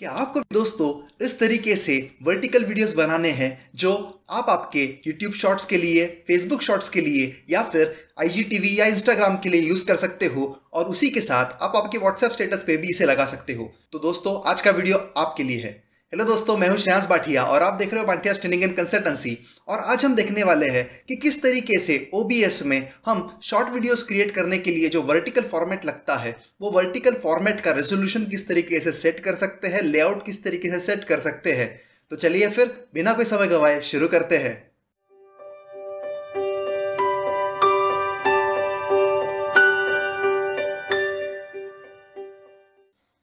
कि आपको दोस्तों इस तरीके से वर्टिकल वीडियोस बनाने हैं जो आप आपके यूट्यूब शॉर्ट्स के लिए फेसबुक शॉर्ट्स के लिए या फिर आई या इंस्टाग्राम के लिए यूज़ कर सकते हो और उसी के साथ आप आपके व्हाट्सएप स्टेटस पे भी इसे लगा सकते हो तो दोस्तों आज का वीडियो आपके लिए है हेलो दोस्तों मैं हूं श्रेयांस बाठिया और आप देख रहे हो बांटिया स्टैंडिंग एंड कंसल्टेंसी और आज हम देखने वाले हैं कि किस तरीके से ओ में हम शॉर्ट वीडियोस क्रिएट करने के लिए जो वर्टिकल फॉर्मेट लगता है वो वर्टिकल फॉर्मेट का रेजोल्यूशन किस तरीके से सेट कर सकते हैं लेआउट किस तरीके से सेट कर सकते हैं तो चलिए फिर बिना कोई समय गवाए शुरू करते हैं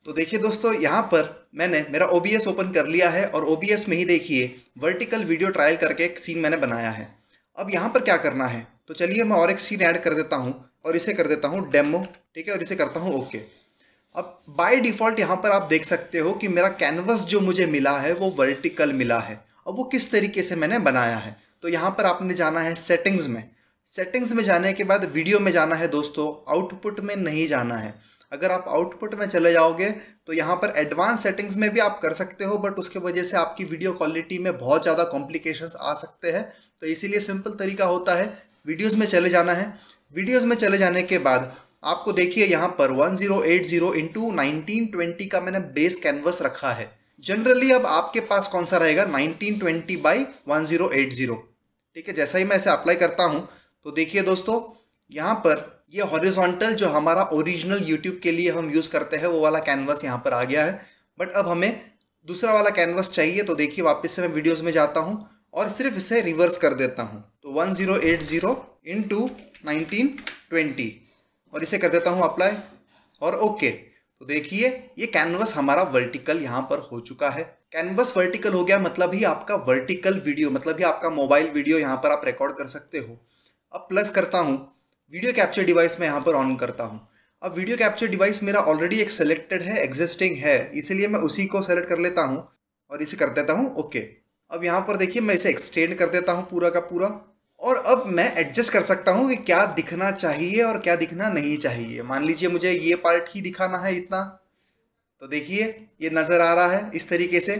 तो देखिए दोस्तों यहाँ पर मैंने मेरा ओ ओपन कर लिया है और ओ में ही देखिए वर्टिकल वीडियो ट्रायल करके एक सीन मैंने बनाया है अब यहाँ पर क्या करना है तो चलिए मैं और एक सीन ऐड कर देता हूँ और इसे कर देता हूँ डेमो ठीक है और इसे करता हूँ ओके अब बाय डिफ़ॉल्ट यहाँ पर आप देख सकते हो कि मेरा कैनवस जो मुझे मिला है वो वर्टिकल मिला है अब वो किस तरीके से मैंने बनाया है तो यहाँ पर आपने जाना है सेटिंग्स में सेटिंग्स में जाने के बाद वीडियो में जाना है दोस्तों आउटपुट में नहीं जाना है अगर आप आउटपुट में चले जाओगे तो यहाँ पर एडवांस सेटिंग्स में भी आप कर सकते हो बट उसके वजह से आपकी वीडियो क्वालिटी में बहुत ज़्यादा कॉम्प्लिकेशंस आ सकते हैं तो इसीलिए सिंपल तरीका होता है वीडियोज़ में चले जाना है वीडियोज़ में चले जाने के बाद आपको देखिए यहाँ पर one zero eight zero into nineteen का मैंने बेस कैनवस रखा है जनरली अब आपके पास कौन सा रहेगा 1920 ट्वेंटी बाई वन ठीक है जैसा ही मैं इसे अप्लाई करता हूँ तो देखिए दोस्तों यहाँ पर ये हॉरिजॉन्टल जो हमारा ओरिजिनल यूट्यूब के लिए हम यूज़ करते हैं वो वाला कैनवस यहाँ पर आ गया है बट अब हमें दूसरा वाला कैनवस चाहिए तो देखिए वापस से मैं वीडियोज़ में जाता हूँ और सिर्फ इसे रिवर्स कर देता हूँ तो one zero eight zero into nineteen twenty और इसे कर देता हूँ अप्लाई और ओके तो देखिए ये कैनवस हमारा वर्टिकल यहाँ पर हो चुका है कैनवस वर्टिकल हो गया मतलब ही आपका वर्टिकल वीडियो मतलब ही आपका मोबाइल वीडियो यहाँ पर आप रिकॉर्ड कर सकते हो अब प्लस करता हूँ वीडियो कैप्चर डिवाइस मैं यहाँ पर ऑन करता हूँ अब वीडियो कैप्चर डिवाइस मेरा ऑलरेडी एक सेलेक्टेड है एग्जिस्टिंग है इसीलिए मैं उसी को सेलेक्ट कर लेता हूँ और इसे कर देता हूँ ओके अब यहाँ पर देखिए मैं इसे एक्सटेंड कर देता हूँ पूरा का पूरा और अब मैं एडजस्ट कर सकता हूँ कि क्या दिखना चाहिए और क्या दिखना नहीं चाहिए मान लीजिए मुझे ये पार्ट ही दिखाना है इतना तो देखिए ये नज़र आ रहा है इस तरीके से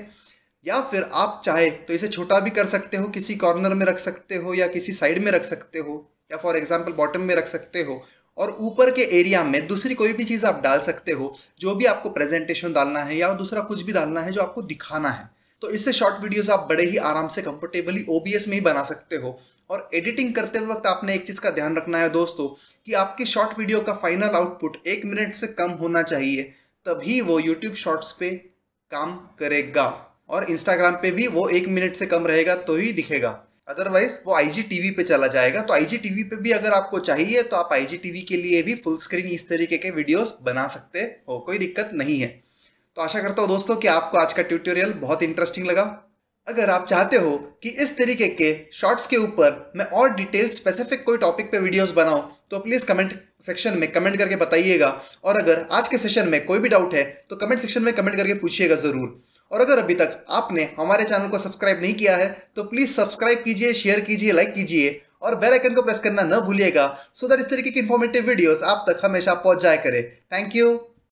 या फिर आप चाहे तो इसे छोटा भी कर सकते हो किसी कॉर्नर में रख सकते हो या किसी साइड में रख सकते हो या फॉर एग्जाम्पल बॉटम में रख सकते हो और ऊपर के एरिया में दूसरी कोई भी चीज़ आप डाल सकते हो जो भी आपको प्रेजेंटेशन डालना है या दूसरा कुछ भी डालना है जो आपको दिखाना है तो इससे शॉर्ट वीडियोस आप बड़े ही आराम से कंफर्टेबली ओ में ही बना सकते हो और एडिटिंग करते वक्त आपने एक चीज़ का ध्यान रखना है दोस्तों कि आपके शॉर्ट वीडियो का फाइनल आउटपुट एक मिनट से कम होना चाहिए तभी वो यूट्यूब शॉर्ट्स पे काम करेगा और इंस्टाग्राम पे भी वो एक मिनट से कम रहेगा तो ही दिखेगा अदरवाइज वो आई जी पे चला जाएगा तो आई जी पे भी अगर आपको चाहिए तो आप आई जी के लिए भी फुल स्क्रीन इस तरीके के वीडियोस बना सकते हो कोई दिक्कत नहीं है तो आशा करता हूँ दोस्तों कि आपको आज का ट्यूटोरियल बहुत इंटरेस्टिंग लगा अगर आप चाहते हो कि इस तरीके के शॉर्ट्स के ऊपर मैं और डिटेल स्पेसिफिक कोई टॉपिक पे वीडियोस बनाऊँ तो प्लीज़ कमेंट सेक्शन में कमेंट करके बताइएगा और अगर आज के सेशन में कोई भी डाउट है तो कमेंट सेक्शन में कमेंट करके पूछिएगा ज़रूर और अगर अभी तक आपने हमारे चैनल को सब्सक्राइब नहीं किया है तो प्लीज़ सब्सक्राइब कीजिए शेयर कीजिए लाइक कीजिए और बेल आइकन को प्रेस करना न भूलिएगा सो दैट इस तरीके की इन्फॉर्मेटिव वीडियोस आप तक हमेशा पहुंच जाए करें थैंक यू